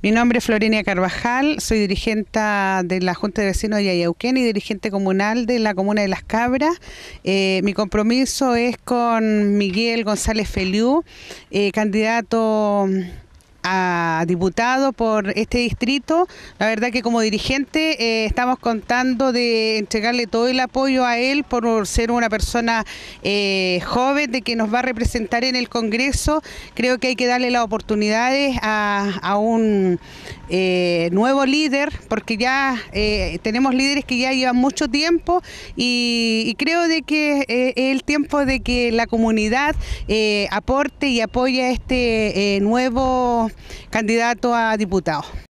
Mi nombre es Florinia Carvajal, soy dirigente de la Junta de Vecinos de Ayauquén y dirigente comunal de la Comuna de Las Cabras. Eh, mi compromiso es con Miguel González Feliú, eh, candidato a diputado por este distrito. La verdad que como dirigente eh, estamos contando de entregarle todo el apoyo a él por ser una persona eh, joven de que nos va a representar en el Congreso. Creo que hay que darle las oportunidades a, un eh, nuevo líder, porque ya tenemos líderes que ya llevan mucho tiempo y, creo de que es el tiempo de que la comunidad aporte y apoye a este nuevo candidato a diputado.